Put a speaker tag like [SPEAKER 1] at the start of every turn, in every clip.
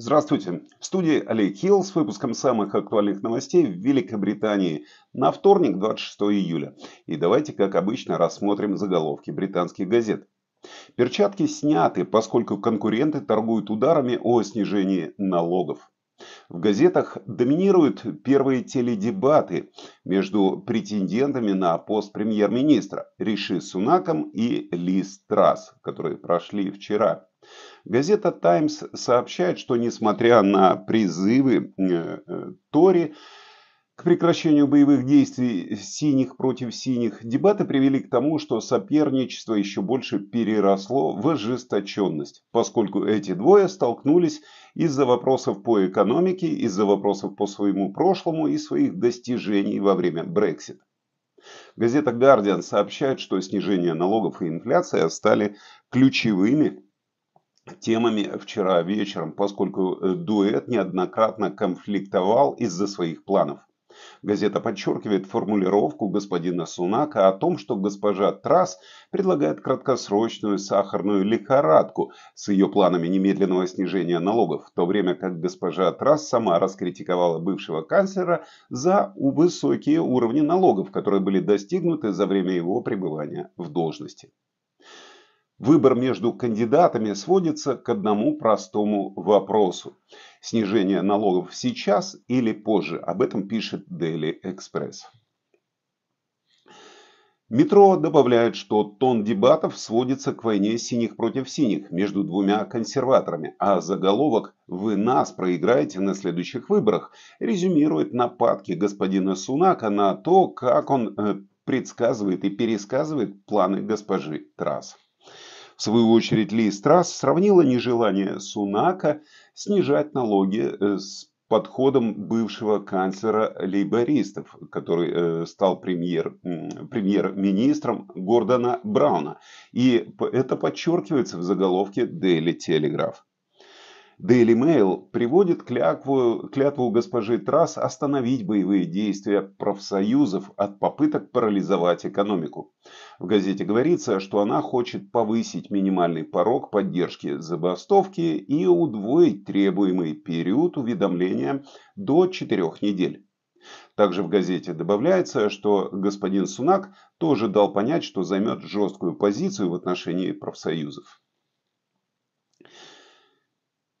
[SPEAKER 1] Здравствуйте! В студии Олег Хилл с выпуском самых актуальных новостей в Великобритании на вторник, 26 июля. И давайте, как обычно, рассмотрим заголовки британских газет. Перчатки сняты, поскольку конкуренты торгуют ударами о снижении налогов. В газетах доминируют первые теледебаты между претендентами на пост премьер-министра Риши Сунаком и Лиз Трасс, которые прошли вчера. Газета «Таймс» сообщает, что несмотря на призывы э, э, Тори к прекращению боевых действий синих против синих, дебаты привели к тому, что соперничество еще больше переросло в ожесточенность, поскольку эти двое столкнулись из-за вопросов по экономике, из-за вопросов по своему прошлому и своих достижений во время Брексита. Газета Guardian сообщает, что снижение налогов и инфляция стали ключевыми темами вчера вечером, поскольку э, дуэт неоднократно конфликтовал из-за своих планов. Газета подчеркивает формулировку господина Сунака о том, что госпожа Трас предлагает краткосрочную сахарную лихорадку с ее планами немедленного снижения налогов, в то время как госпожа Трас сама раскритиковала бывшего канцлера за высокие уровни налогов, которые были достигнуты за время его пребывания в должности. Выбор между кандидатами сводится к одному простому вопросу. Снижение налогов сейчас или позже? Об этом пишет Daily Express. Метро добавляет, что тон дебатов сводится к войне синих против синих между двумя консерваторами, а заголовок «Вы нас проиграете на следующих выборах» резюмирует нападки господина Сунака на то, как он э, предсказывает и пересказывает планы госпожи Трасс. В свою очередь Ли Страс сравнила нежелание Сунака снижать налоги э, с подходом бывшего канцлера лейбористов, который э, стал премьер, премьер-министром Гордона Брауна. И это подчеркивается в заголовке Daily Telegraph. Daily Mail приводит клятву, клятву госпожи Трасс остановить боевые действия профсоюзов от попыток парализовать экономику. В газете говорится, что она хочет повысить минимальный порог поддержки забастовки и удвоить требуемый период уведомления до четырех недель. Также в газете добавляется, что господин Сунак тоже дал понять, что займет жесткую позицию в отношении профсоюзов.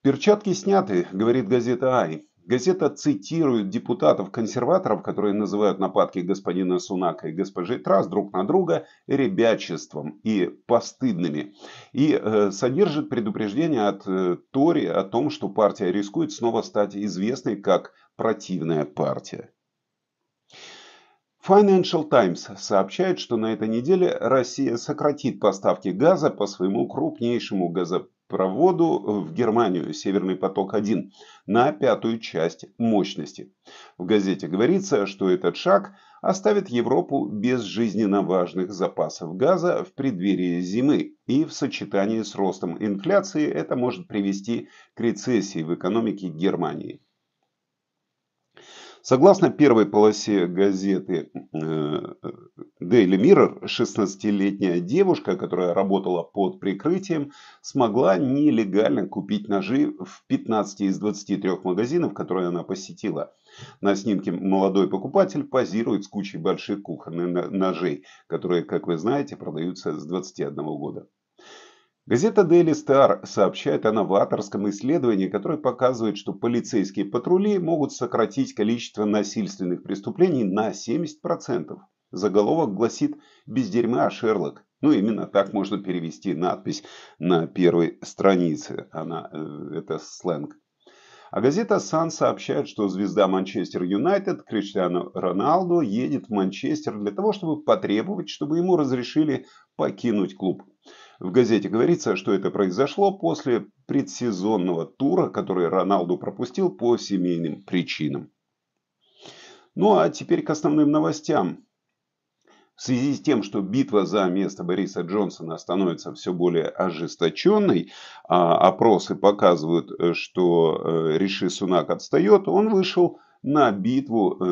[SPEAKER 1] Перчатки сняты, говорит газета «Ай». Газета цитирует депутатов-консерваторов, которые называют нападки господина Сунака и госпожи Трас друг на друга ребячеством и постыдными. И э, содержит предупреждение от э, Тори о том, что партия рискует снова стать известной как противная партия. Financial Times сообщает, что на этой неделе Россия сократит поставки газа по своему крупнейшему газопроводу проводу в Германию «Северный поток-1» на пятую часть мощности. В газете говорится, что этот шаг оставит Европу без жизненно важных запасов газа в преддверии зимы, и в сочетании с ростом инфляции это может привести к рецессии в экономике Германии. Согласно первой полосе газеты э, Daily Mirror, 16-летняя девушка, которая работала под прикрытием, смогла нелегально купить ножи в 15 из 23 магазинов, которые она посетила. На снимке молодой покупатель позирует с кучей больших кухонных ножей, которые, как вы знаете, продаются с 21 года. Газета Daily Star сообщает о новаторском исследовании, которое показывает, что полицейские патрули могут сократить количество насильственных преступлений на 70%. Заголовок гласит «Без дерьма, Шерлок». Ну, именно так можно перевести надпись на первой странице. Она, э, это сленг. А газета Sun сообщает, что звезда Манчестер Юнайтед Криштиану Роналду едет в Манчестер для того, чтобы потребовать, чтобы ему разрешили покинуть клуб. В газете говорится, что это произошло после предсезонного тура, который Роналду пропустил по семейным причинам. Ну а теперь к основным новостям. В связи с тем, что битва за место Бориса Джонсона становится все более ожесточенной, а опросы показывают, э, что э, Риши Сунак отстает, он вышел на битву э,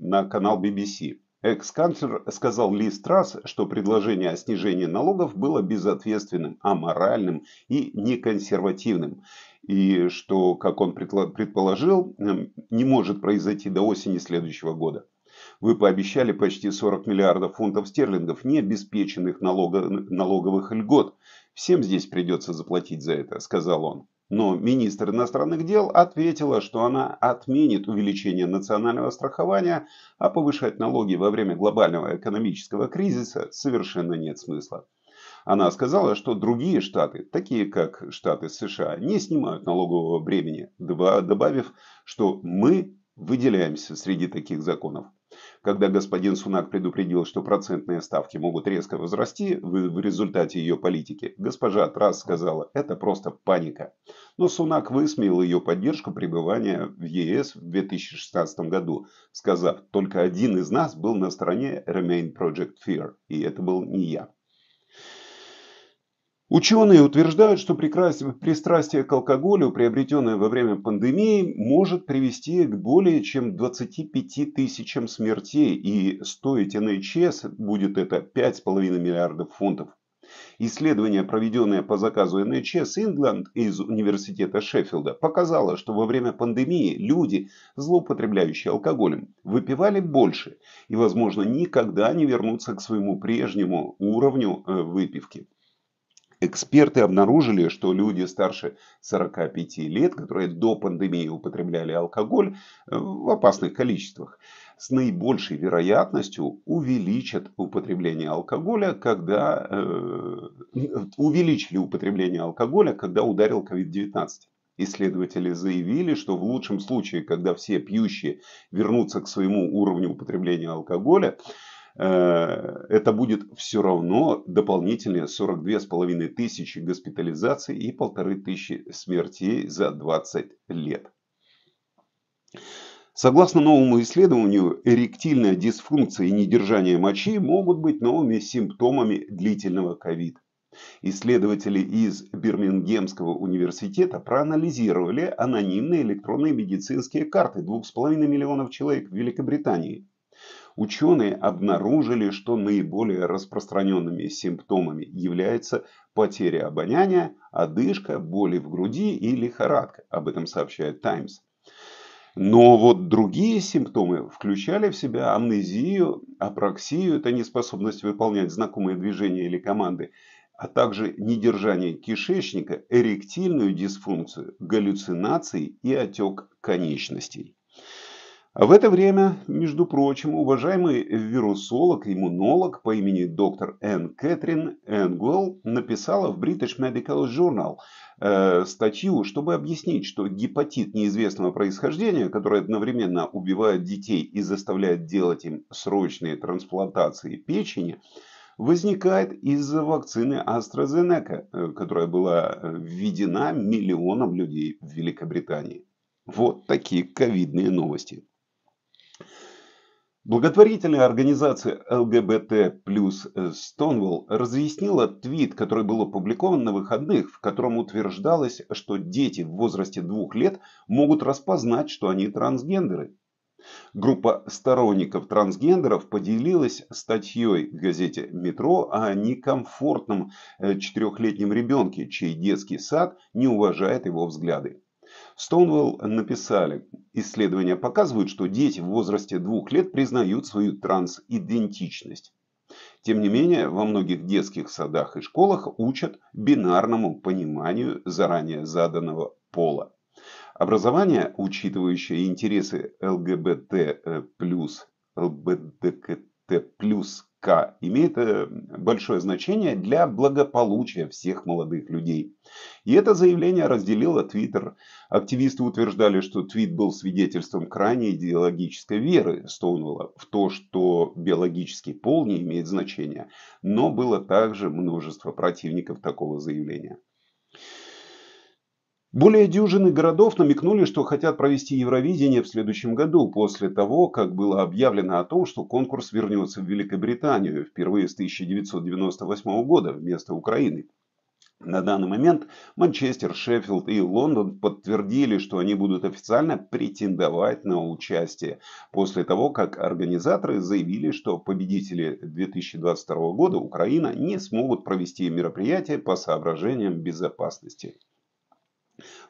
[SPEAKER 1] на канал BBC. Экс-канцлер сказал Ли Страс, что предложение о снижении налогов было безответственным, аморальным и неконсервативным. И что, как он предположил, эм, не может произойти до осени следующего года. Вы пообещали почти 40 миллиардов фунтов стерлингов необеспеченных налога, налоговых льгот. Всем здесь придется заплатить за это, сказал он. Но министр иностранных дел ответила, что она отменит увеличение национального страхования, а повышать налоги во время глобального экономического кризиса совершенно нет смысла. Она сказала, что другие штаты, такие как штаты США, не снимают налогового бремени, добавив, что мы выделяемся среди таких законов когда господин Сунак предупредил, что процентные ставки могут резко возрасти в результате ее политики, госпожа Трасс сказала, это просто паника. Но Сунак высмеял ее поддержку пребывания в ЕС в 2016 году, сказав, только один из нас был на стороне Remain Project Fear, и это был не я. Ученые утверждают, что пристрастие к алкоголю, приобретенное во время пандемии, может привести к более чем 25 тысячам смертей, и стоить НХС будет это 5,5 миллиардов фунтов. Исследование, проведенное по заказу НХС Ингланд из Университета Шеффилда, показало, что во время пандемии люди, злоупотребляющие алкоголем, выпивали больше и, возможно, никогда не вернутся к своему прежнему уровню э, выпивки. Эксперты обнаружили, что люди старше 45 лет, которые до пандемии употребляли алкоголь э, в опасных количествах, с наибольшей вероятностью увеличат употребление алкоголя, когда э, увеличили употребление алкоголя, когда ударил COVID-19. Исследователи заявили, что в лучшем случае, когда все пьющие вернутся к своему уровню употребления алкоголя, Э, это будет все равно дополнительные 42,5 тысячи госпитализаций и полторы тысячи смертей за 20 лет. Согласно новому исследованию, эректильная дисфункция и недержание мочи могут быть новыми симптомами длительного ковида. Исследователи из Бирмингемского университета проанализировали анонимные электронные медицинские карты 2,5 миллионов человек в Великобритании ученые обнаружили, что наиболее распространенными симптомами является потеря обоняния, одышка, боли в груди и лихорадка. Об этом сообщает Times. Но вот другие симптомы включали в себя амнезию, апраксию, это неспособность выполнять знакомые движения или команды, а также недержание кишечника, эректильную дисфункцию, галлюцинации и отек конечностей. А в это время, между прочим, уважаемый вирусолог, иммунолог по имени доктор Энн Кэтрин Энгуэлл написала в British Medical Journal э, статью, чтобы объяснить, что гепатит неизвестного происхождения, который одновременно убивает детей и заставляет делать им срочные трансплантации печени, возникает из-за вакцины AstraZeneca, э, которая была э, введена миллионам людей в Великобритании. Вот такие ковидные новости. Благотворительная организация ЛГБТ плюс Стоунвелл э, разъяснила твит, который был опубликован на выходных, в котором утверждалось, что дети в возрасте двух лет могут распознать, что они трансгендеры. Группа сторонников трансгендеров поделилась статьей в газете «Метро» о некомфортном э, четырехлетнем ребенке, чей детский сад не уважает его взгляды. Стоунвелл написали, исследования показывают, что дети в возрасте двух лет признают свою трансидентичность. Тем не менее, во многих детских садах и школах учат бинарному пониманию заранее заданного пола. Образование, учитывающее интересы ЛГБТ э плюс, ЛБДКТ плюс языка имеет э, большое значение для благополучия всех молодых людей. И это заявление разделило Твиттер. Активисты утверждали, что твит был свидетельством крайней идеологической веры Стоунвелла в то, что биологический пол не имеет значения. Но было также множество противников такого заявления. Более дюжины городов намекнули, что хотят провести Евровидение в следующем году, после того, как было объявлено о том, что конкурс вернется в Великобританию впервые с 1998 года вместо Украины. На данный момент Манчестер, Шеффилд и Лондон подтвердили, что они будут официально претендовать на участие, после того, как организаторы заявили, что победители 2022 года Украина не смогут провести мероприятие по соображениям безопасности.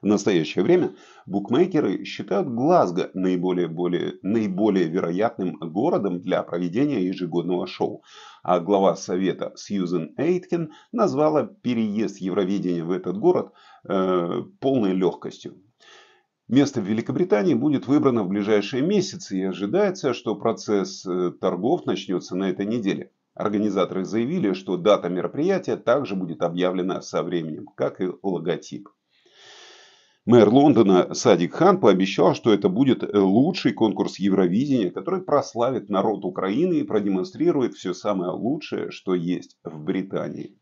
[SPEAKER 1] В настоящее время букмекеры считают Глазго наиболее, более, наиболее вероятным городом для проведения ежегодного шоу, а глава совета Сьюзен Эйткин назвала переезд Евровидения в этот город э, полной легкостью. Место в Великобритании будет выбрано в ближайшие месяцы и ожидается, что процесс э, торгов начнется на этой неделе. Организаторы заявили, что дата мероприятия также будет объявлена со временем, как и логотип. Мэр Лондона Садик Хан пообещал, что это будет э, лучший конкурс Евровидения, который прославит народ Украины и продемонстрирует все самое лучшее, что есть в Британии.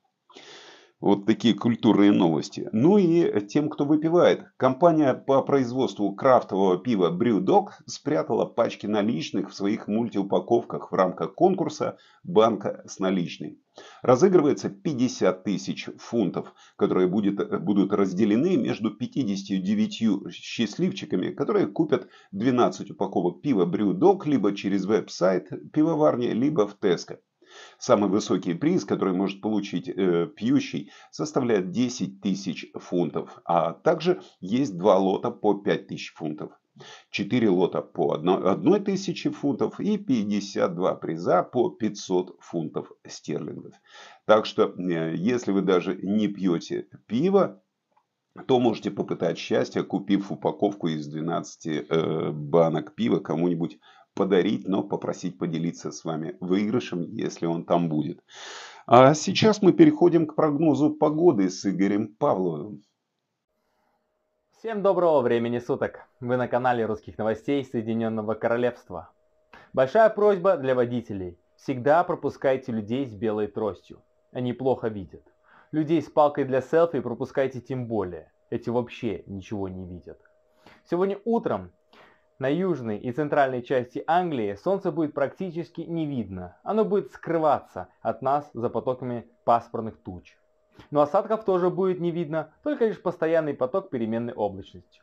[SPEAKER 1] Вот такие культурные новости. Ну и тем, кто выпивает. Компания по производству крафтового пива BrewDog спрятала пачки наличных в своих мультиупаковках в рамках конкурса «Банка с наличной». Разыгрывается 50 тысяч фунтов, которые будет, будут разделены между 59 счастливчиками, которые купят 12 упаковок пива BrewDog либо через веб-сайт пивоварни, либо в Tesco. Самый высокий приз, который может получить э, пьющий, составляет 10 тысяч фунтов. А также есть два лота по 5 тысяч фунтов. 4 лота по 1 тысячи фунтов и 52 приза по 500 фунтов стерлингов. Так что, э, если вы даже не пьете пиво, то можете попытать счастье, купив упаковку из 12 э, банок пива кому-нибудь подарить, но попросить поделиться с вами выигрышем, если он там будет. А сейчас мы переходим к прогнозу погоды с Игорем Павловым.
[SPEAKER 2] Всем доброго времени суток! Вы на канале русских новостей Соединенного Королевства. Большая просьба для водителей. Всегда пропускайте людей с белой тростью. Они плохо видят. Людей с палкой для селфи пропускайте тем более. Эти вообще ничего не видят. Сегодня утром на южной и центральной части Англии солнце будет практически не видно. Оно будет скрываться от нас за потоками пасмурных туч. Но осадков тоже будет не видно, только лишь постоянный поток переменной облачности.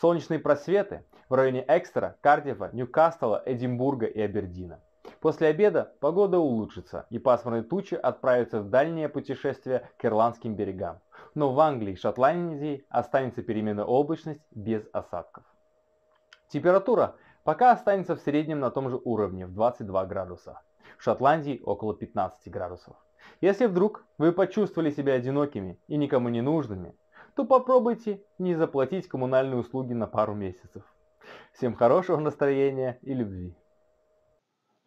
[SPEAKER 2] Солнечные просветы в районе Экстера, Кардифа, Ньюкасла, Эдинбурга и Абердина. После обеда погода улучшится, и пасмурные тучи отправятся в дальнее путешествие к ирландским берегам. Но в Англии и Шотландии останется переменная облачность без осадков. Температура пока останется в среднем на том же уровне, в 22 градуса. В Шотландии около 15 градусов. Если вдруг вы почувствовали себя одинокими и никому не нужными, то попробуйте не заплатить коммунальные услуги на пару месяцев. Всем хорошего настроения и любви!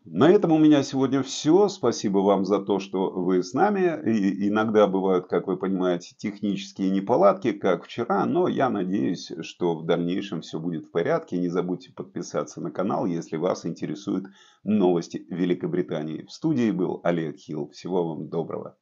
[SPEAKER 1] На этом у меня сегодня все. Спасибо вам за то, что вы с нами. И иногда бывают, как вы понимаете, технические неполадки, как вчера, но я надеюсь, что в дальнейшем все будет в порядке. Не забудьте подписаться на канал, если вас интересуют новости Великобритании. В студии был Олег Хилл. Всего вам доброго.